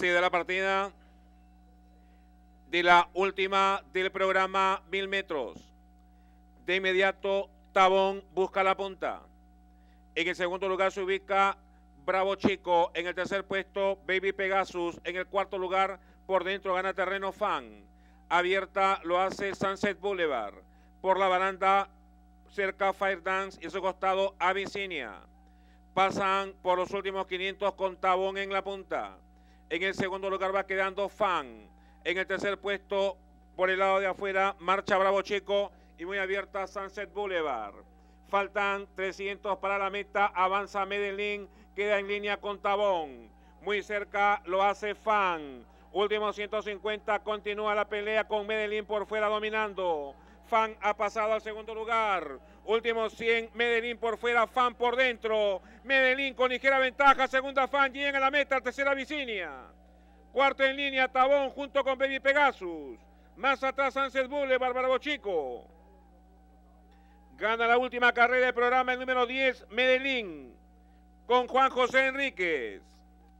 se da la partida de la última del programa Mil Metros. De inmediato, Tabón busca la punta. En el segundo lugar se ubica Bravo Chico. En el tercer puesto, Baby Pegasus. En el cuarto lugar, por dentro gana terreno Fan. Abierta lo hace Sunset Boulevard. Por la baranda, cerca Fire Dance y a su costado Abyssinia. Pasan por los últimos 500 con Tabón en la punta. En el segundo lugar va quedando Fan. En el tercer puesto, por el lado de afuera, Marcha Bravo Chico y muy abierta Sunset Boulevard. Faltan 300 para la meta, avanza Medellín, queda en línea con Tabón. Muy cerca lo hace Fan. Último 150, continúa la pelea con Medellín por fuera dominando. Fan ha pasado al segundo lugar. Último 100, Medellín por fuera, Fan por dentro. Medellín con ligera ventaja, segunda Fan, llega a la meta, tercera Vicinia. Cuarto en línea, Tabón junto con Baby Pegasus. Más atrás, Sánchez Bulle, Bárbaro Bochico. Gana la última carrera del programa el número 10, Medellín, con Juan José Enríquez.